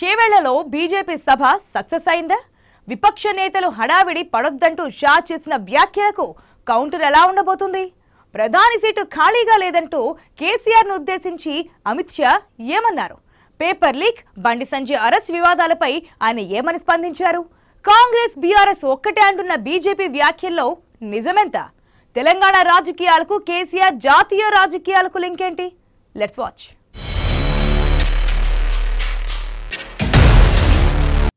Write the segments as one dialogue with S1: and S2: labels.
S1: చేవేళ్లలో BJP సభ success అయిందా విపక్ష నేతలు హడావిడి పడొద్దంటూ షా చేసిన వ్యాఖ్యలకు కౌంటర్ ఎలా ఉండబోతుంది ప్రధాని సీటు ఖాళీగా లేదంటూ కేసీఆర్ను ఉద్దేశించి అమిత్ షా ఏమన్నారు పేపర్ లీక్ బండి సంజయ్ అరెస్ట్ వివాదాలపై ఆయన ఏమని స్పందించారు కాంగ్రెస్ బీఆర్ఎస్ ఒక్కటే అంటున్న బీజేపీ వ్యాఖ్యల్లో నిజమెంత తెలంగాణ రాజకీయాలకు కేసీఆర్ జాతీయ రాజకీయాలకు లింక్ ఏంటి లెట్స్ వాచ్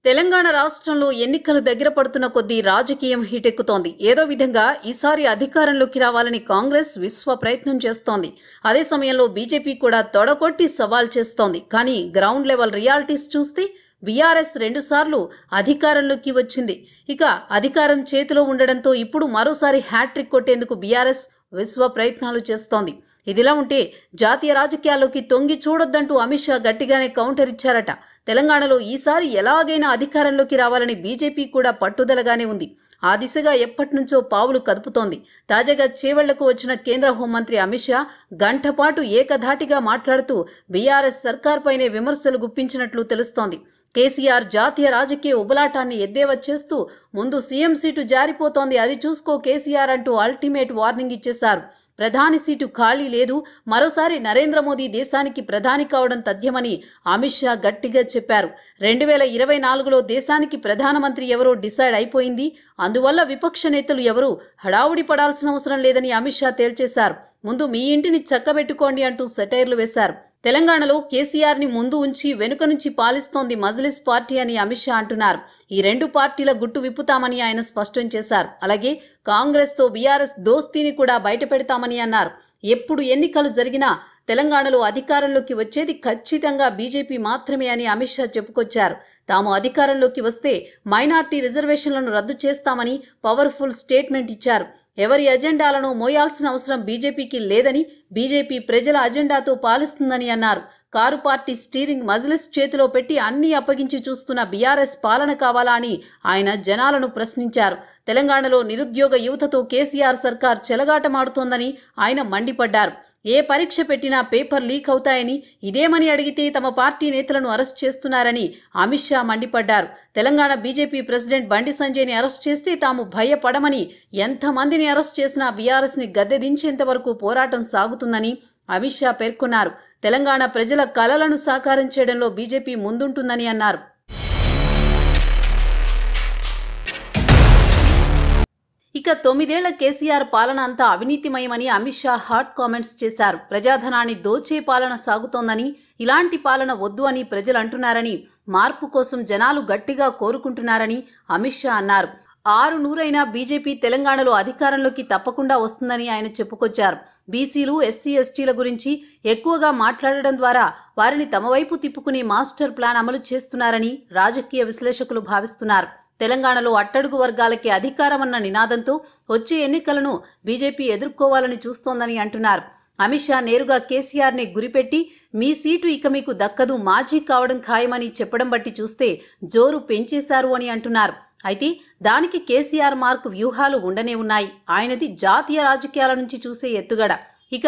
S1: తెలంగాణ రాష్ట్రంలో ఎన్నికలు దగ్గర పడుతున్న కొద్దీ రాజకీయం హీటెక్కుతోంది ఏదో విధంగా ఈసారి అధికారంలోకి రావాలని కాంగ్రెస్ విశ్వ ప్రయత్నం చేస్తోంది అదే సమయంలో బీజేపీ కూడా తొడగొట్టి సవాల్ చేస్తోంది కానీ గ్రౌండ్ లెవెల్ రియాలిటీస్ చూస్తే బీఆర్ఎస్ రెండుసార్లు అధికారంలోకి వచ్చింది ఇక అధికారం చేతిలో ఉండడంతో ఇప్పుడు మరోసారి హ్యాట్రిక్ కొట్టేందుకు బీఆర్ఎస్ విశ్వ ప్రయత్నాలు చేస్తోంది ఇదిలా ఉంటే జాతీయ రాజకీయాల్లోకి తొంగి చూడొద్దంటూ అమిత్ షా గట్టిగానే కౌంటర్ ఇచ్చారట తెలంగాణలో ఈసారి ఎలాగైనా అధికారంలోకి రావాలని బీజేపీ కూడా పట్టుదలగానే ఉంది ఆ దిశగా ఎప్పటినుంచో పావులు కదుపుతోంది తాజాగా చేవళ్లకు వచ్చిన కేంద్ర హోంమంత్రి అమిత్ షా గంటపాటు ఏకధాటిగా మాట్లాడుతూ బీఆర్ఎస్ సర్కార్పైనే విమర్శలు గుప్పించినట్లు తెలుస్తోంది కేసీఆర్ జాతీయ రాజకీయ ఉబలాటాన్ని ఎద్దేవా చేస్తూ ముందు సీఎం సీటు జారిపోతోంది అది చూసుకో కేసీఆర్ అంటూ అల్టిమేట్ వార్నింగ్ ఇచ్చేశారు ప్రధాని సీటు ఖాళీ లేదు మరోసారి నరేంద్ర మోదీ దేశానికి ప్రధాని కావడం తథ్యమని అమిత్ షా గట్టిగా చెప్పారు రెండు వేల ఇరవై నాలుగులో దేశానికి ప్రధానమంత్రి ఎవరో డిసైడ్ అయిపోయింది అందువల్ల విపక్ష నేతలు ఎవరూ హడావుడి పడాల్సిన అవసరం లేదని అమిత్ షా తేల్చేశారు ముందు మీ ఇంటిని చక్కబెట్టుకోండి అంటూ సెటైర్లు వేశారు తెలంగాణలో కేసీఆర్ని ముందు ఉంచి వెనుక నుంచి పాలిస్తోంది మజ్లిస్ పార్టీ అని అమిత్ షా అంటున్నారు ఈ రెండు పార్టీల గుట్టు విప్పుతామని ఆయన స్పష్టం చేశారు అలాగే కాంగ్రెస్తో బీఆర్ఎస్ దోస్తీని కూడా బయటపెడతామని అన్నారు ఎప్పుడు ఎన్నికలు జరిగినా తెలంగాణలో అధికారంలోకి వచ్చేది ఖచ్చితంగా బీజేపీ మాత్రమే అని అమిత్ షా చెప్పుకొచ్చారు తాము అధికారంలోకి వస్తే మైనార్టీ రిజర్వేషన్లను రద్దు చేస్తామని పవర్ఫుల్ స్టేట్మెంట్ ఇచ్చారు ఎవరి అజెండాలను మోయాల్సిన అవసరం బీజేపీకి లేదని బీజేపీ ప్రజల అజెండాతో పాలిస్తుందని అన్నారు కారు పార్టీ స్టీరింగ్ మజ్లిస్ చేతిలో పెట్టి అన్ని అప్పగించి చూస్తున్న బీఆర్ఎస్ పాలన కావాలా అని ఆయన జనాలను ప్రశ్నించారు తెలంగాణలో నిరుద్యోగ యువతతో కేసీఆర్ సర్కార్ చెలగాటమాడుతోందని ఆయన మండిపడ్డారు ఏ పరీక్ష పెట్టినా పేపర్ లీక్ అవుతాయని ఇదేమని అడిగితే తమ పార్టీ నేతలను అరెస్ట్ చేస్తున్నారని అమిత్ షా మండిపడ్డారు తెలంగాణ బీజేపీ ప్రెసిడెంట్ బండి సంజయ్ని అరెస్ట్ చేస్తే తాము భయపడమని ఎంతమందిని అరెస్ట్ చేసినా బీఆర్ఎస్ని గద్దె దించేంతవరకు పోరాటం సాగుతుందని అమిత్ షా పేర్కొన్నారు తెలంగాణ ప్రజల కలలను సాకారం చేయడంలో బీజేపీ ముందుంటుందని అన్నారు ఇక తొమ్మిదేళ్ల కేసీఆర్ పాలన అంతా అవినీతిమయమని అమిత్ షా హాట్ కామెంట్స్ చేశారు ప్రజాధనాన్ని దోచే పాలన సాగుతోందని ఇలాంటి పాలన వద్దు అని ప్రజలంటున్నారని మార్పు కోసం జనాలు గట్టిగా కోరుకుంటున్నారని అమిత్ షా అన్నారు ఆరు నూరైనా బీజేపీ తెలంగాణలో అధికారంలోకి తప్పకుండా వస్తుందని ఆయన చెప్పుకొచ్చారు బీసీలు ఎస్సీ ఎస్టీల గురించి ఎక్కువగా మాట్లాడడం ద్వారా వారిని తమ వైపు తిప్పుకునే మాస్టర్ ప్లాన్ అమలు చేస్తున్నారని రాజకీయ విశ్లేషకులు భావిస్తున్నారు తెలంగాణలో అట్టడుగు వర్గాలకి అధికారమన్న నినాదంతో వచ్చే ఎన్నికలను బీజేపీ ఎదుర్కోవాలని చూస్తోందని అంటున్నారు అమిత్ షా నేరుగా కేసీఆర్ని గురిపెట్టి మీ సీటు ఇక మీకు దక్కదు మాజీ కావడం ఖాయమని చెప్పడం బట్టి చూస్తే జోరు పెంచేశారు అని అంటున్నారు అయితే దానికి కేసీఆర్ మార్క్ వ్యూహాలు ఉండనే ఉన్నాయి ఆయనది జాతీయ రాజకీయాల నుంచి చూసే ఎత్తుగడ ఇక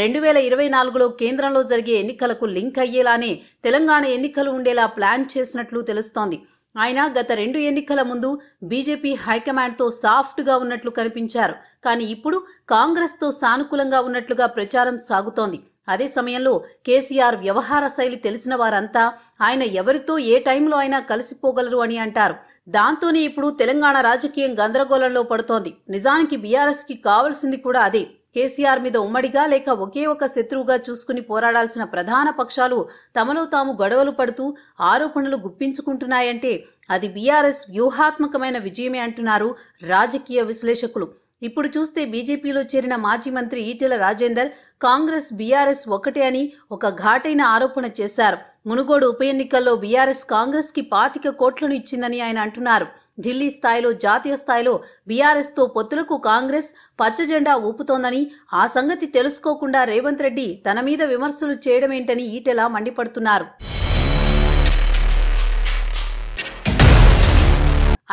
S1: రెండు వేల ఇరవై నాలుగులో కేంద్రంలో జరిగే ఎన్నికలకు లింక్ అయ్యేలానే తెలంగాణ ఎన్నికలు ఉండేలా ప్లాన్ చేసినట్లు తెలుస్తోంది ఆయన గత రెండు ఎన్నికల ముందు బీజేపీ హైకమాండ్తో సాఫ్ట్గా ఉన్నట్లు కనిపించారు కానీ ఇప్పుడు కాంగ్రెస్తో సానుకూలంగా ఉన్నట్లుగా ప్రచారం సాగుతోంది అదే సమయంలో కేసీఆర్ వ్యవహార శైలి తెలిసిన వారంతా ఆయన ఎవరితో ఏ టైంలో అయినా కలిసిపోగలరు అని అంటారు దాంతోనే ఇప్పుడు తెలంగాణ రాజకీయం గందరగోళంలో పడుతోంది నిజానికి బీఆర్ఎస్కి కావాల్సింది కూడా అదే కేసీఆర్ మీద ఉమ్మడిగా లేక ఒకే ఒక శత్రువుగా చూసుకుని పోరాడాల్సిన ప్రధాన పక్షాలు తమలో తాము గొడవలు పడుతూ ఆరోపణలు గుప్పించుకుంటున్నాయంటే అది బీఆర్ఎస్ వ్యూహాత్మకమైన విజయమే అంటున్నారు రాజకీయ విశ్లేషకులు ఇప్పుడు చూస్తే బీజేపీలో చేరిన మాజీ మంత్రి ఈటెల రాజేందర్ కాంగ్రెస్ బీఆర్ఎస్ ఒకటే అని ఒక ఘాటైన ఆరోపణ చేశారు మునుగోడు ఉప ఎన్నికల్లో బీఆర్ఎస్ కాంగ్రెస్కి పాతిక కోట్లను ఇచ్చిందని ఆయన అంటున్నారు ఢిల్లీ స్థాయిలో జాతీయ స్థాయిలో బీఆర్ఎస్తో పొత్తులకు కాంగ్రెస్ పచ్చజెండా ఊపుతోందని ఆ సంగతి తెలుసుకోకుండా రేవంత్ రెడ్డి తన మీద విమర్శలు చేయడమేంటని ఈటెల మండిపడుతున్నారు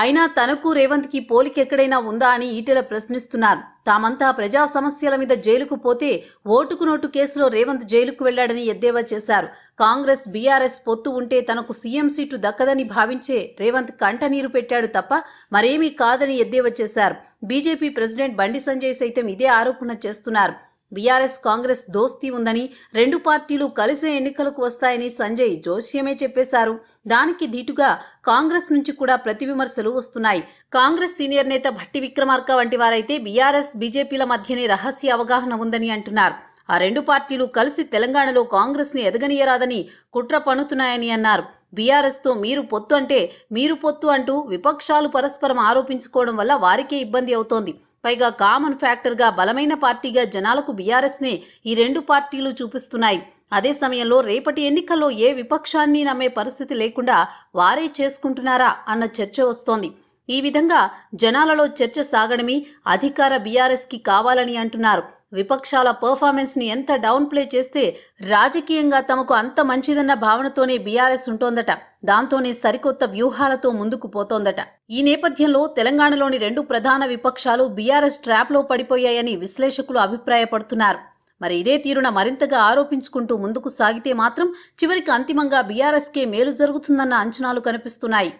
S1: అయినా తనకు రేవంత్కి పోలికెక్కడైనా ఉందా అని ఈటెల ప్రశ్నిస్తున్నారు తామంతా ప్రజా సమస్యల మీద జైలుకు పోతే ఓటుకు నోటు కేసులో రేవంత్ జైలుకు వెళ్లాడని ఎద్దేవా చేశారు కాంగ్రెస్ బీఆర్ఎస్ పొత్తు ఉంటే తనకు సీఎం సీటు దక్కదని భావించే రేవంత్ కంటనీరు పెట్టాడు తప్ప మరేమీ కాదని ఎద్దేవా చేశారు బీజేపీ ప్రెసిడెంట్ బండి సంజయ్ సైతం ఇదే ఆరోపణ చేస్తున్నారు బీఆర్ఎస్ కాంగ్రెస్ దోస్తీ ఉందని రెండు పార్టీలు కలిసే ఎన్నికలకు వస్తాయని సంజయ్ జోస్యమే చెప్పేశారు దానికి ధీటుగా కాంగ్రెస్ నుంచి కూడా ప్రతివిమర్శలు వస్తున్నాయి కాంగ్రెస్ సీనియర్ నేత భట్టి విక్రమార్క వంటి వారైతే బీఆర్ఎస్ బీజేపీల మధ్యనే రహస్య అవగాహన ఉందని అంటున్నారు ఆ రెండు పార్టీలు కలిసి తెలంగాణలో కాంగ్రెస్ని ఎదగనీయరాదని కుట్ర పనుతున్నాయని అన్నారు బీఆర్ఎస్తో మీరు పొత్తు అంటే మీరు పొత్తు అంటూ విపక్షాలు పరస్పరం ఆరోపించుకోవడం వల్ల వారికే ఇబ్బంది అవుతోంది పైగా కామన్ ఫ్యాక్టర్గా బలమైన పార్టీగా జనాలకు బీఆర్ఎస్నే ఈ రెండు పార్టీలు చూపిస్తున్నాయి అదే సమయంలో రేపటి ఎన్నికల్లో ఏ విపక్షాన్ని నమ్మే పరిస్థితి లేకుండా వారే చేసుకుంటున్నారా అన్న చర్చ వస్తోంది ఈ విధంగా జనాలలో చర్చ సాగడమే అధికార బీఆర్ఎస్కి కావాలని అంటున్నారు విపక్షాల పెర్ఫార్మెన్స్ను ఎంత డౌన్ ప్లే చేస్తే రాజకీయంగా తమకు అంత మంచిదన్న భావనతోనే బీఆర్ఎస్ ఉంటోందట దాంతోనే సరికొత్త వ్యూహాలతో ముందుకు పోతోందట ఈ నేపథ్యంలో తెలంగాణలోని రెండు ప్రధాన విపక్షాలు బీఆర్ఎస్ ట్రాప్లో పడిపోయాయని విశ్లేషకులు అభిప్రాయపడుతున్నారు మరి ఇదే తీరున మరింతగా ఆరోపించుకుంటూ ముందుకు సాగితే మాత్రం చివరికి అంతిమంగా బీఆర్ఎస్కే మేలు జరుగుతుందన్న అంచనాలు కనిపిస్తున్నాయి